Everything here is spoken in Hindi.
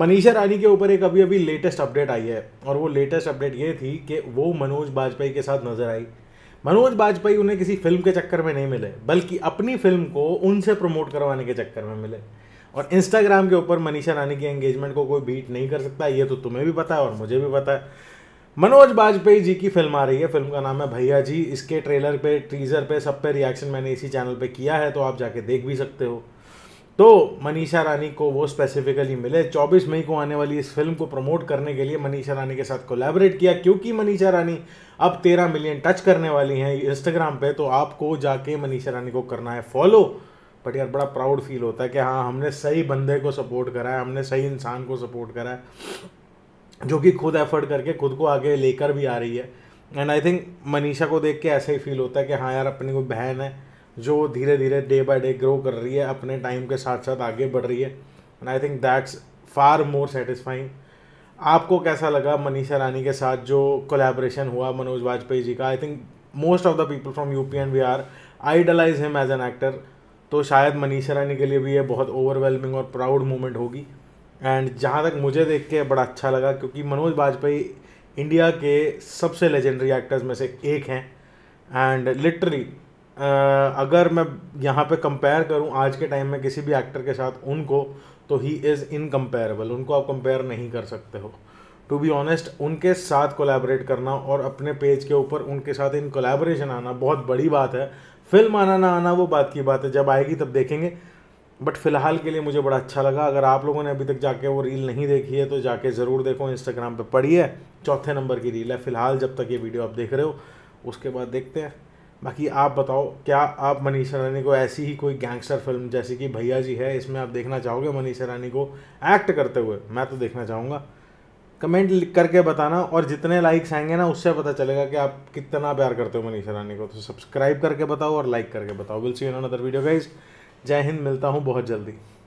मनीषा रानी के ऊपर एक अभी अभी लेटेस्ट अपडेट आई है और वो लेटेस्ट अपडेट ये थी कि वो मनोज वाजपेयी के साथ नजर आई मनोज वाजपेयी उन्हें किसी फिल्म के चक्कर में नहीं मिले बल्कि अपनी फिल्म को उनसे प्रमोट करवाने के चक्कर में मिले और इंस्टाग्राम के ऊपर मनीषा रानी की एंगेजमेंट को कोई बीट नहीं कर सकता ये तो तुम्हें भी पता है और मुझे भी पता है मनोज वाजपेयी जी की फिल्म आ रही है फिल्म का नाम है भैया जी इसके ट्रेलर पे टीजर पे सब पे रिएक्शन मैंने इसी चैनल पे किया है तो आप जाके देख भी सकते हो तो मनीषा रानी को वो स्पेसिफिकली मिले 24 मई को आने वाली इस फिल्म को प्रमोट करने के लिए मनीषा रानी के साथ कोलैबोरेट किया क्योंकि मनीषा रानी अब 13 मिलियन टच करने वाली हैं इंस्टाग्राम पे तो आपको जाके मनीषा रानी को करना है फॉलो बट यार बड़ा प्राउड फील होता है कि हाँ हमने सही बंदे को सपोर्ट करा है हमने सही इंसान को सपोर्ट करा है जो कि खुद एफर्ट करके खुद को आगे लेकर भी आ रही है एंड आई थिंक मनीषा को देख के ऐसा ही फील होता है कि हाँ यार अपनी कोई बहन है जो धीरे धीरे डे बाय डे ग्रो कर रही है अपने टाइम के साथ साथ आगे बढ़ रही है and I think that's far more satisfying आपको कैसा लगा मनीषा रानी के साथ जो कोलेब्रेशन हुआ मनोज वाजपेयी जी का I think most of the people from U P and we are idealize him as an actor तो शायद मनीषा रानी के लिए भी ये बहुत ओवरवेलमिंग और प्राउड मोमेंट होगी एंड जहाँ तक मुझे देख के बड़ा अच्छा लगा क्योंकि मनोज वाजपेयी इंडिया के सबसे लेजेंडरी एक्टर्स में से एक हैं एंड लिटरली अगर मैं यहाँ पे कंपेयर करूँ आज के टाइम में किसी भी एक्टर के साथ उनको तो ही इज़ इनकम्पेरेबल उनको आप कंपेयर नहीं कर सकते हो टू बी ऑनेस्ट उनके साथ कोलैबोरेट करना और अपने पेज के ऊपर उनके साथ इन कोलैबोरेशन आना बहुत बड़ी बात है फिल्म आना ना आना वो बात की बात है जब आएगी तब देखेंगे बट फिलहाल के लिए मुझे बड़ा अच्छा लगा अगर आप लोगों ने अभी तक जाके वो रील नहीं देखी है तो जाके ज़रूर देखो इंस्टाग्राम पर पढ़ी है चौथे नंबर की रील है फिलहाल जब तक ये वीडियो आप देख रहे हो उसके बाद देखते हैं बाकी आप बताओ क्या आप मनीष रानी को ऐसी ही कोई गैंगस्टर फिल्म जैसे कि भैया जी है इसमें आप देखना चाहोगे मनीष रानी को एक्ट करते हुए मैं तो देखना चाहूँगा कमेंट लिख करके बताना और जितने लाइक्स आएंगे ना उससे पता चलेगा कि आप कितना प्यार करते हो मनीष रानी को तो सब्सक्राइब करके बताओ और लाइक करके बताओ will see in other video guys जय हिंद मिलता हूँ बहुत जल्दी